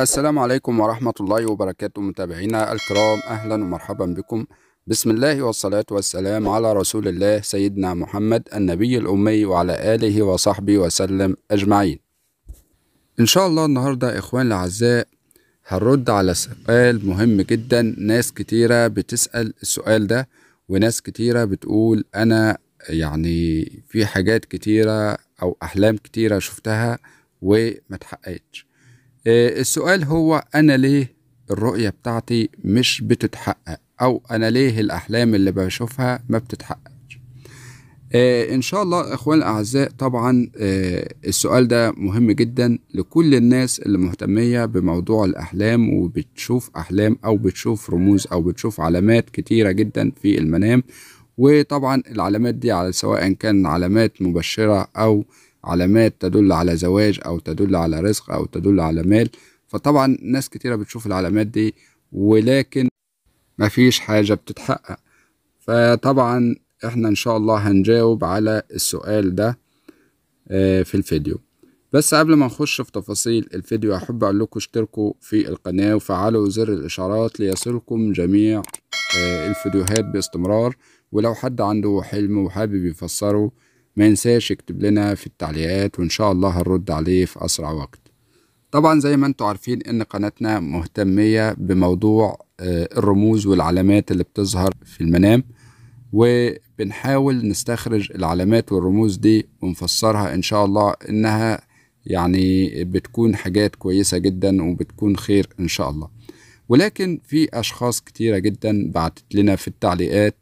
السلام عليكم ورحمة الله وبركاته متابعينا الكرام أهلا ومرحبا بكم بسم الله والصلاة والسلام على رسول الله سيدنا محمد النبي الأمي وعلى آله وصحبه وسلم أجمعين إن شاء الله النهاردة إخوان الأعزاء هنرد على سؤال مهم جدا ناس كتيرة بتسأل السؤال ده وناس كتيرة بتقول أنا يعني في حاجات كتيرة أو أحلام كتيرة شفتها وما تحققتش آه، السؤال هو أنا ليه الرؤية بتاعتي مش بتتحقق أو أنا ليه الأحلام اللي بشوفها ما بتتحقق آه، إن شاء الله إخوان الأعزاء طبعا آه، السؤال ده مهم جدا لكل الناس اللي مهتمية بموضوع الأحلام وبتشوف أحلام أو بتشوف رموز أو بتشوف علامات كتيرة جدا في المنام وطبعا العلامات دي على سواء كان علامات مبشرة أو علامات تدل على زواج أو تدل على رزق أو تدل على مال فطبعا ناس كتيرة بتشوف العلامات دي ولكن مفيش حاجة بتتحقق فطبعا احنا ان شاء الله هنجاوب على السؤال ده آه، في الفيديو بس قبل ما نخش في تفاصيل الفيديو احب اقول لكم اشتركوا في القناة وفعلوا زر الاشعارات ليصلكم جميع آه، الفيديوهات باستمرار ولو حد عنده حلم وحابب يفسره ما ينساش يكتب لنا في التعليقات وإن شاء الله هنرد عليه في أسرع وقت طبعا زي ما انتم عارفين ان قناتنا مهتمية بموضوع آه، الرموز والعلامات اللي بتظهر في المنام وبنحاول نستخرج العلامات والرموز دي ونفسرها ان شاء الله انها يعني بتكون حاجات كويسة جدا وبتكون خير ان شاء الله ولكن في اشخاص كتيرة جدا بعتت لنا في التعليقات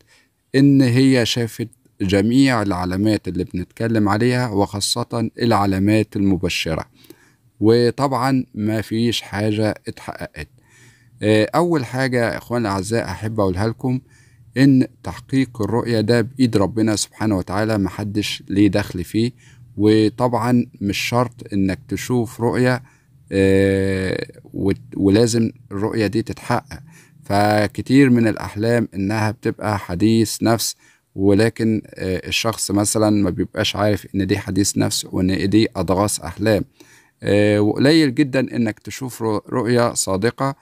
ان هي شافت جميع العلامات اللي بنتكلم عليها وخاصة العلامات المبشرة وطبعا ما فيش حاجة اتحققت آه، أول حاجة يا إخوان الأعزاء أحب أقولها لكم إن تحقيق الرؤية ده بإيد ربنا سبحانه وتعالى محدش ليه دخل فيه وطبعا مش شرط إنك تشوف رؤية آه، ولازم الرؤية دي تتحقق فكتير من الأحلام إنها بتبقى حديث نفس ولكن آه، الشخص مثلا ما بيبقاش عارف ان دي حديث نفس وان دي اضغاث احلام آه، وقليل جدا انك تشوف رؤية صادقة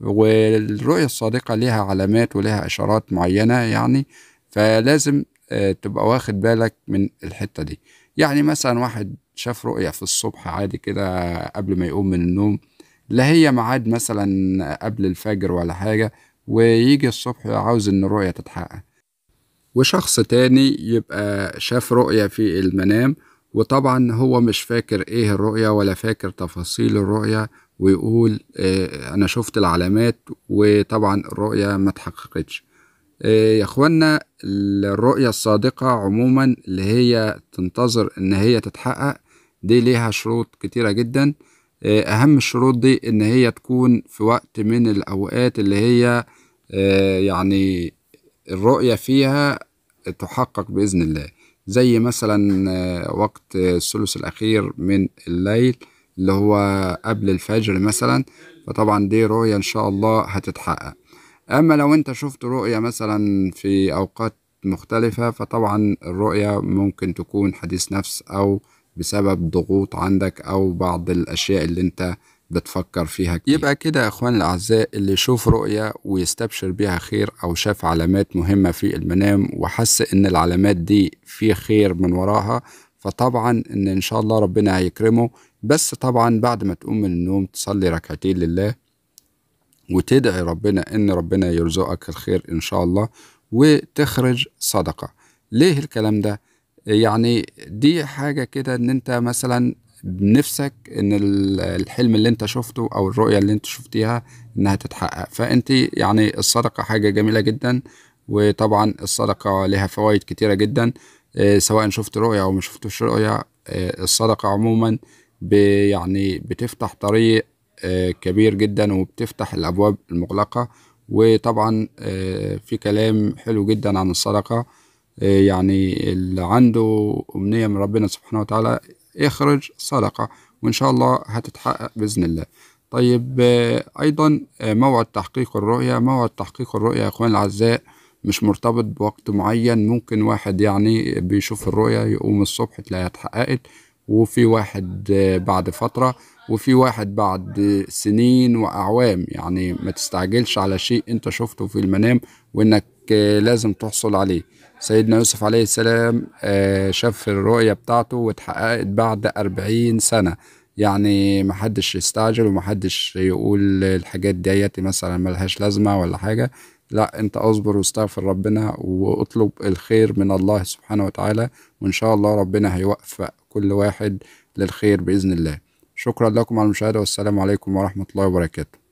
والرؤية الصادقة ليها علامات وليها اشارات معينة يعني فلازم آه، تبقى واخد بالك من الحتة دي يعني مثلا واحد شاف رؤية في الصبح عادي كده قبل ما يقوم من النوم لا هي ميعاد مثلا قبل الفجر ولا حاجة ويجي الصبح عاوز ان الرؤية تتحقق وشخص تاني يبقى شاف رؤية في المنام وطبعا هو مش فاكر ايه الرؤية ولا فاكر تفاصيل الرؤية ويقول اه انا شفت العلامات وطبعا الرؤية ما اتحققتش اه يا اخوانا الرؤية الصادقة عموما اللي هي تنتظر ان هي تتحقق دي ليها شروط كتيرة جدا اه اهم الشروط دي ان هي تكون في وقت من الاوقات اللي هي آه، يعني الرؤية فيها تحقق بإذن الله زي مثلا آه، وقت الثلث الأخير من الليل اللي هو قبل الفجر مثلا فطبعا دي رؤية إن شاء الله هتتحقق أما لو أنت شفت رؤية مثلا في أوقات مختلفة فطبعا الرؤية ممكن تكون حديث نفس أو بسبب ضغوط عندك أو بعض الأشياء اللي أنت بتفكر فيها كتير. يبقى كده يا اخوان الاعزاء اللي يشوف رؤيه ويستبشر بيها خير او شاف علامات مهمه في المنام وحس ان العلامات دي في خير من وراها فطبعا ان ان شاء الله ربنا هيكرمه بس طبعا بعد ما تقوم من النوم تصلي ركعتين لله وتدعي ربنا ان ربنا يرزقك الخير ان شاء الله وتخرج صدقه ليه الكلام ده يعني دي حاجه كده ان انت مثلا بنفسك ان الحلم اللي انت شفته او الرؤيه اللي انت شفتيها انها تتحقق فانت يعني الصدقه حاجه جميله جدا وطبعا الصدقه لها فوائد كتيره جدا آه، سواء شفت رؤيه او ما شفتش رؤيه آه، الصدقه عموما يعني بتفتح طريق آه، كبير جدا وبتفتح الابواب المغلقه وطبعا في كلام حلو جدا عن الصدقه يعني اللي عنده أمنية من ربنا سبحانه وتعالى اخرج صدقة وإن شاء الله هتتحقق بإذن الله طيب آه، أيضا آه، موعد تحقيق الرؤية موعد تحقيق الرؤية يا أخوان الأعزاء مش مرتبط بوقت معين ممكن واحد يعني بيشوف الرؤية يقوم الصبح تلاقيها اتحققت وفي واحد آه، بعد فترة وفي واحد بعد سنين وأعوام يعني ما تستعجلش على شيء أنت شفته في المنام وإنك لازم تحصل عليه سيدنا يوسف عليه السلام آه، شاف الرؤية بتاعته واتحققت بعد أربعين سنة يعني محدش يستعجل ومحدش يقول الحاجات ديت مثلا ملهاش لازمة ولا حاجة لا انت اصبر واستغفر ربنا واطلب الخير من الله سبحانه وتعالى وان شاء الله ربنا هيوفق كل واحد للخير بإذن الله شكرا لكم على المشاهدة والسلام عليكم ورحمة الله وبركاته